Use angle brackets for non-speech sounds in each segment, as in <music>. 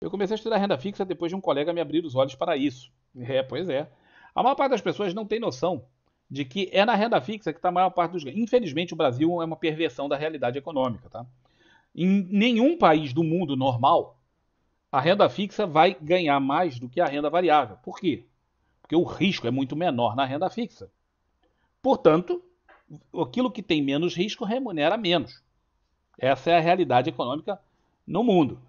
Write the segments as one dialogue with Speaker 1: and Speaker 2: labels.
Speaker 1: Eu comecei a estudar renda fixa depois de um colega me abrir os olhos para isso. É, pois é. A maior parte das pessoas não tem noção de que é na renda fixa que está a maior parte dos ganhos. Infelizmente, o Brasil é uma perversão da realidade econômica. Tá? Em nenhum país do mundo normal, a renda fixa vai ganhar mais do que a renda variável. Por quê? Porque o risco é muito menor na renda fixa. Portanto, aquilo que tem menos risco remunera menos. Essa é a realidade econômica no mundo.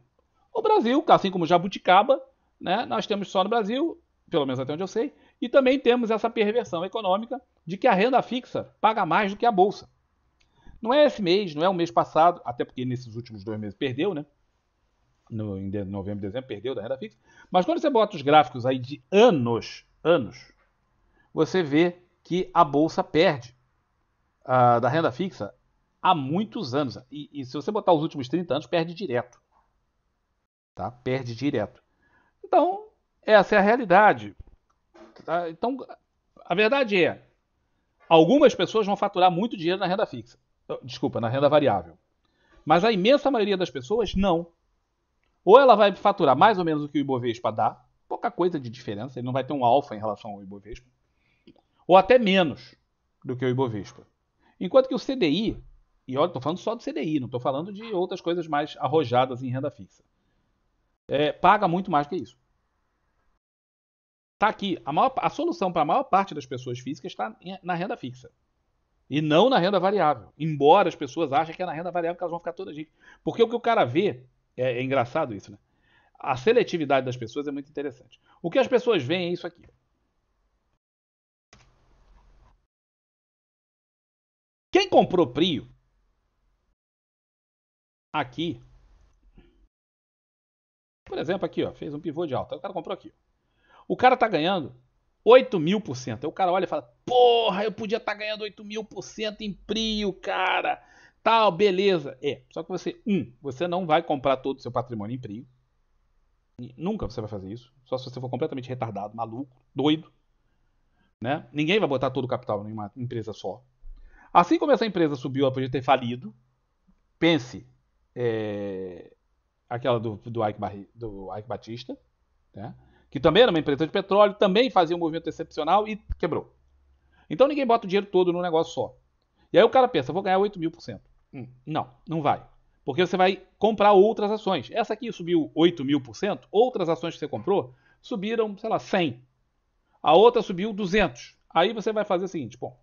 Speaker 1: O Brasil, assim como jabuticaba, né, nós temos só no Brasil, pelo menos até onde eu sei, e também temos essa perversão econômica de que a renda fixa paga mais do que a bolsa. Não é esse mês, não é o mês passado, até porque nesses últimos dois meses perdeu, né? No, em novembro, dezembro, perdeu da renda fixa. Mas quando você bota os gráficos aí de anos, anos, você vê que a bolsa perde uh, da renda fixa há muitos anos. E, e, se você botar os últimos 30 anos, perde direto. Tá? Perde direto. Então, essa é a realidade. Tá? Então, a verdade é, algumas pessoas vão faturar muito dinheiro na renda fixa. Desculpa, na renda variável. Mas a imensa maioria das pessoas, não. Ou ela vai faturar mais ou menos o que o Ibovespa dá, pouca coisa de diferença, ele não vai ter um alfa em relação ao Ibovespa, ou até menos do que o Ibovespa. Enquanto que o CDI, e olha, estou falando só do CDI, não estou falando de outras coisas mais arrojadas em renda fixa é, paga muito mais que isso. Tá aqui. A, maior, a solução para a maior parte das pessoas físicas está na renda fixa. E não na renda variável. Embora as pessoas achem que é na renda variável que elas vão ficar todas ricas. Porque o que o cara vê, é, é engraçado isso, né? A seletividade das pessoas é muito interessante. O que as pessoas veem é isso aqui. Quem comprou Prio aqui por exemplo, aqui, ó, fez um pivô de alta. O cara comprou aqui. O cara tá ganhando 8 mil por cento. Aí o cara olha e fala: Porra, eu podia estar tá ganhando 8 mil por cento em prio, cara. Tal, beleza. É, só que você, um, você não vai comprar todo o seu patrimônio em prio. Nunca você vai fazer isso. Só se você for completamente retardado, maluco, doido. Né? Ninguém vai botar todo o capital em uma empresa só. Assim como essa empresa subiu, ela podia ter falido. Pense, é, aquela do, do, Ike, Barri, do Ike Batista, né? que também era uma empresa de petróleo, também fazia um movimento excepcional e quebrou. Então ninguém bota o dinheiro todo num negócio só. E aí o cara pensa, vou ganhar 8 mil por cento. Hum, não, não vai. Porque você vai comprar outras ações. Essa aqui subiu 8 mil por cento, outras ações que você comprou subiram, sei lá, 100. A outra subiu 200. Aí você vai fazer o seguinte, bom,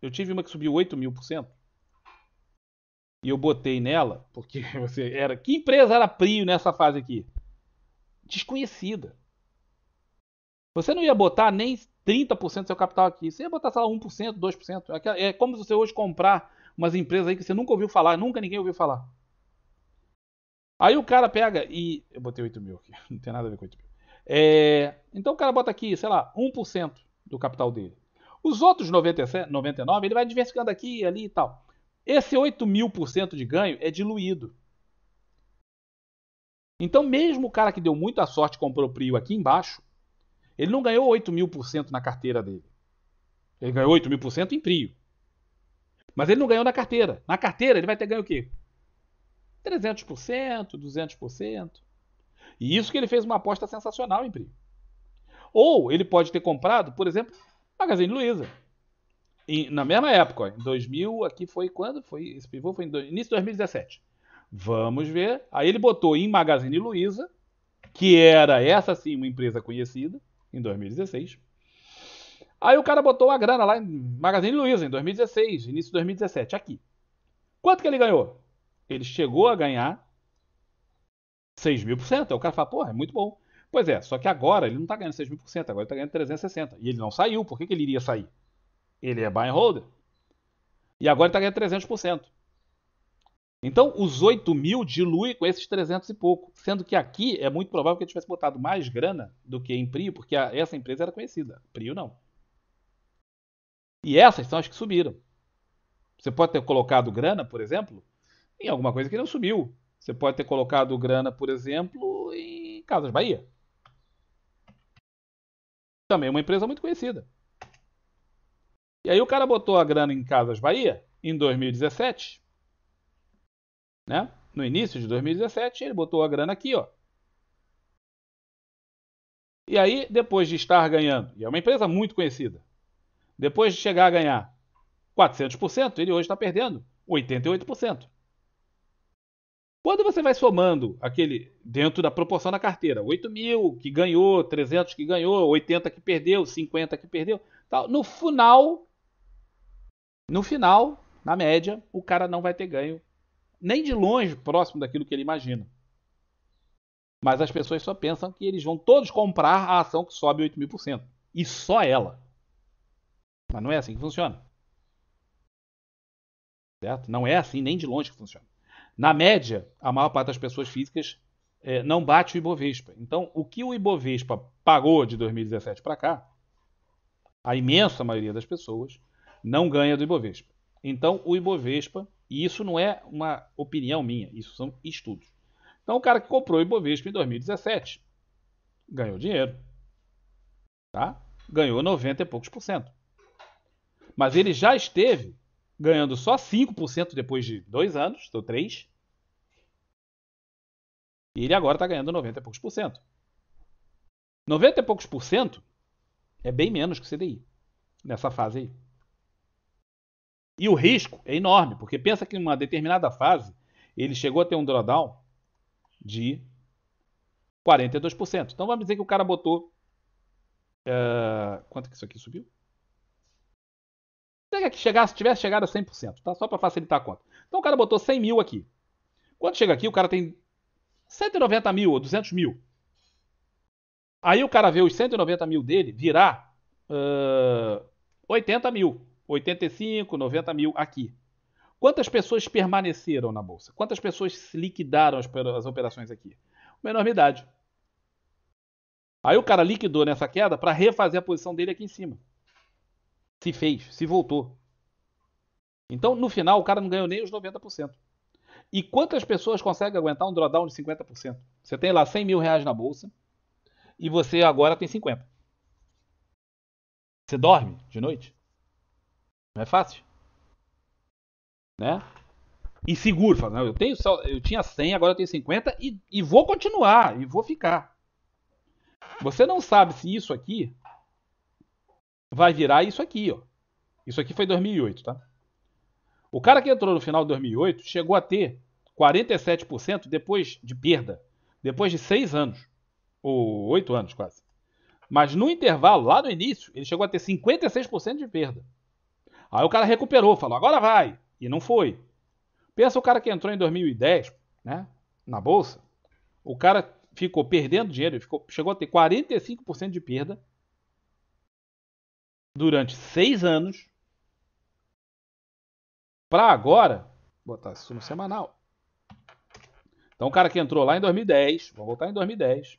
Speaker 1: eu tive uma que subiu 8 mil por cento, e eu botei nela, porque <laughs> você era. Que empresa era Prio nessa fase aqui? Desconhecida. Você não ia botar nem 30% do seu capital aqui. Você ia botar, sei lá, 1%, 2%. É como se você hoje comprar umas empresas aí que você nunca ouviu falar, nunca ninguém ouviu falar. Aí o cara pega e. Eu botei 8 mil aqui, <laughs> não tem nada a ver com 8 mil. É... Então o cara bota aqui, sei lá, 1% do capital dele. Os outros 97, 99, ele vai diversificando aqui, ali e tal. Esse 8 mil por cento de ganho é diluído. Então, mesmo o cara que deu muita sorte comprou o Prio aqui embaixo, ele não ganhou 8 mil por cento na carteira dele. Ele ganhou 8 mil por cento em Prio. Mas ele não ganhou na carteira. Na carteira ele vai ter ganho o quê? 300%, 200%. E isso que ele fez uma aposta sensacional em Prio. Ou ele pode ter comprado, por exemplo, Magazine Luiza em, na mesma época, em 2000, aqui foi quando? Foi, esse pivô foi em do, início de 2017. Vamos ver. Aí ele botou em Magazine Luiza, que era essa sim uma empresa conhecida, em 2016. Aí o cara botou a grana lá em Magazine Luiza, em 2016, início de 2017, aqui. Quanto que ele ganhou? Ele chegou a ganhar 6 mil por cento. Aí o cara fala, porra, é muito bom. Pois é, só que agora ele não está ganhando 6 mil por cento, agora ele está ganhando 360. E ele não saiu, por que, que ele iria sair? Ele é buy and holder. E agora está ganhando 300%. Então, os 8 mil dilui com esses 300 e pouco. Sendo que aqui é muito provável que ele tivesse botado mais grana do que em Prio, porque a, essa empresa era conhecida. Prio não. E essas são as que subiram. Você pode ter colocado grana, por exemplo, em alguma coisa que não subiu. Você pode ter colocado grana, por exemplo, em Casas Bahia. Também é uma empresa muito conhecida. E aí o cara botou a grana em Casas Bahia em 2017, né? No início de 2017, ele botou a grana aqui, ó. E aí, depois de estar ganhando, e é uma empresa muito conhecida, depois de chegar a ganhar 400%, ele hoje está perdendo 88%. Quando você vai somando aquele, dentro da proporção da carteira, 8 mil que ganhou, 300 que ganhou, 80 que perdeu, 50 que perdeu, tal, no final no final, na média, o cara não vai ter ganho nem de longe próximo daquilo que ele imagina. Mas as pessoas só pensam que eles vão todos comprar a ação que sobe 8 mil por cento. E só ela. Mas não é assim que funciona. Certo? Não é assim nem de longe que funciona. Na média, a maior parte das pessoas físicas é, não bate o Ibovespa. Então, o que o Ibovespa pagou de 2017 para cá, a imensa maioria das pessoas não ganha do Ibovespa. Então, o Ibovespa, e isso não é uma opinião minha, isso são estudos. Então, o cara que comprou o Ibovespa em 2017 ganhou dinheiro. Tá? Ganhou 90 e poucos por cento. Mas ele já esteve ganhando só 5% depois de dois anos, ou três. E ele agora está ganhando 90 e poucos por cento. 90 e poucos por cento é bem menos que o CDI nessa fase aí. E o risco é enorme, porque pensa que em uma determinada fase ele chegou a ter um drawdown de 42%. Então vamos dizer que o cara botou. Uh, quanto que isso aqui subiu? Se que chegasse, tivesse chegado a 100%, tá? Só para facilitar a conta. Então o cara botou 100 mil aqui. Quando chega aqui, o cara tem 190 mil ou 200 mil. Aí o cara vê os 190 mil dele virar uh, eh, 80 mil. 85, 90 mil aqui. Quantas pessoas permaneceram na bolsa? Quantas pessoas liquidaram as, as operações aqui? Uma enormidade. Aí o cara liquidou nessa queda para refazer a posição dele aqui em cima. Se fez, se voltou. Então, no final, o cara não ganhou nem os 90%. E quantas pessoas conseguem aguentar um drawdown de 50%? Você tem lá 100 mil reais na bolsa e você agora tem 50. Você dorme de noite? Não é fácil. Né? E seguro, fala, não, eu tenho só, eu tinha 100, agora eu tenho 50 e, e vou continuar, e vou ficar. Você não sabe se isso aqui vai virar isso aqui, ó. Isso aqui foi 2008, tá? O cara que entrou no final de 2008 chegou a ter 47% depois de perda, depois de 6 anos, ou 8 anos quase. Mas no intervalo, lá no início, ele chegou a ter 56% de perda. Aí o cara recuperou, falou, agora vai. E não foi. Pensa o cara que entrou em 2010, né? Na bolsa. O cara ficou perdendo dinheiro, ficou, chegou a ter 45% de perda durante seis anos. Para agora, vou botar isso no semanal. Então, o cara que entrou lá em 2010, vou voltar em 2010.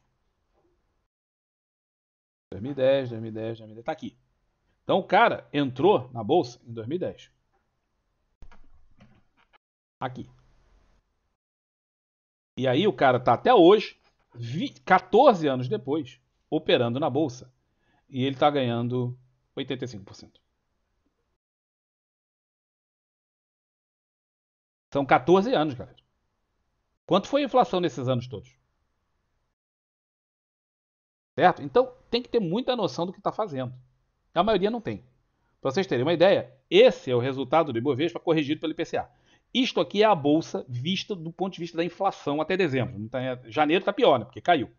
Speaker 1: 2010, 2010, 2010, tá aqui. Então o cara entrou na bolsa em 2010. Aqui. E aí o cara tá até hoje, 14 anos depois, operando na bolsa. E ele tá ganhando 85%. São 14 anos, galera. Quanto foi a inflação nesses anos todos? Certo? Então tem que ter muita noção do que está fazendo. A maioria não tem. Para vocês terem uma ideia, esse é o resultado do Ibovespa corrigido pelo IPCA. Isto aqui é a bolsa vista do ponto de vista da inflação até dezembro. Tá janeiro está pior, né? porque caiu.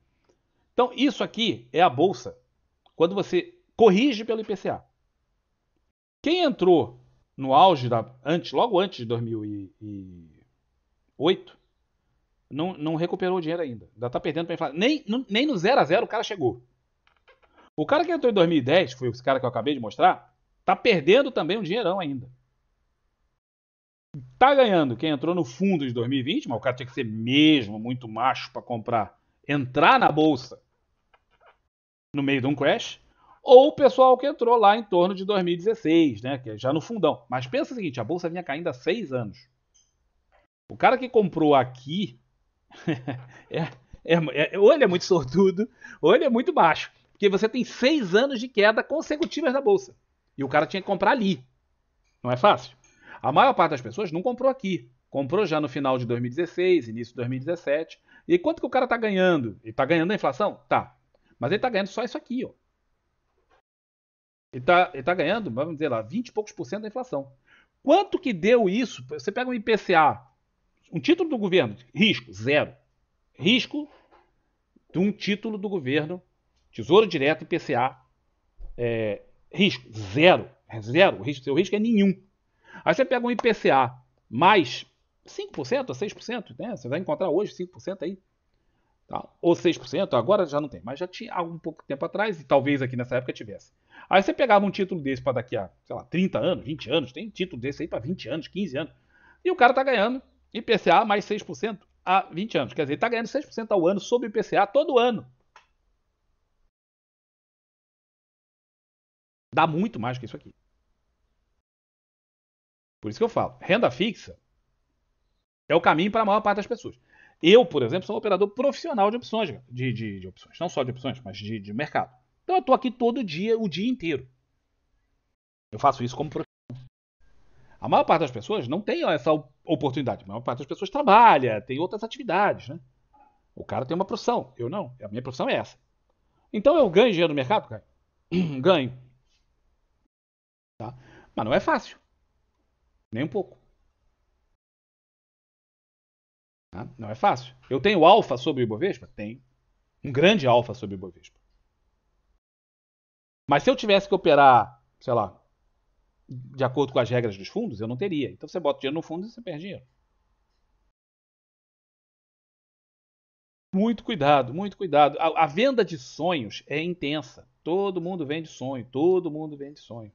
Speaker 1: Então, isso aqui é a bolsa quando você corrige pelo IPCA. Quem entrou no auge, da, antes, logo antes de 2008, não, não recuperou o dinheiro ainda. Ainda está perdendo para inflação. Nem, nem no 0 a 0 o cara chegou. O cara que entrou em 2010, foi esse cara que eu acabei de mostrar, tá perdendo também um dinheirão ainda. Tá ganhando quem entrou no fundo de 2020, mas o cara tinha que ser mesmo muito macho para comprar, entrar na bolsa no meio de um crash, ou o pessoal que entrou lá em torno de 2016, né, que é já no fundão. Mas pensa o seguinte, a bolsa vinha caindo há seis anos. O cara que comprou aqui, <laughs> é, é, é, ou ele é muito sortudo, ou ele é muito baixo. Porque você tem seis anos de queda consecutivas da bolsa. E o cara tinha que comprar ali. Não é fácil. A maior parte das pessoas não comprou aqui. Comprou já no final de 2016, início de 2017. E quanto que o cara está ganhando? Ele está ganhando a inflação? Tá. Mas ele está ganhando só isso aqui. Ó. Ele está tá ganhando, vamos dizer lá, 20 e poucos por cento da inflação. Quanto que deu isso? Você pega um IPCA, um título do governo, risco, zero. Risco de um título do governo Tesouro Direto e PCA, é, risco zero. É zero. O risco, seu risco é nenhum. Aí você pega um IPCA mais 5% a 6%, né? Você vai encontrar hoje 5% aí. Tá? Ou 6%, agora já não tem, mas já tinha há um pouco tempo atrás, e talvez aqui nessa época tivesse. Aí você pegava um título desse para daqui a, sei lá, 30 anos, 20 anos, tem título desse aí para 20 anos, 15 anos, e o cara tá ganhando IPCA mais 6% a 20 anos. Quer dizer, ele tá ganhando 6% ao ano sobre IPCA todo ano. Dá muito mais que isso aqui. Por isso que eu falo, renda fixa é o caminho para a maior parte das pessoas. Eu, por exemplo, sou um operador profissional de opções, de, de, de opções, não só de opções, mas de, de mercado. Então eu estou aqui todo dia, o dia inteiro. Eu faço isso como profissional. A maior parte das pessoas não tem essa oportunidade. A maior parte das pessoas trabalha, tem outras atividades, né? O cara tem uma profissão, eu não. A minha profissão é essa. Então eu ganho dinheiro no mercado, cara? <clears throat> Ganho. Tá? Mas não é fácil. Nem um pouco. Tá? Não é fácil. Eu tenho alfa sobre o Ibovespa? Tenho. Um grande alfa sobre o Ibovespa. Mas se eu tivesse que operar, sei lá, de acordo com as regras dos fundos, eu não teria. Então você bota dinheiro no fundo e você perde dinheiro. Muito cuidado, muito cuidado. A, a, venda de sonhos é intensa. Todo mundo vende sonho, todo mundo vende sonho.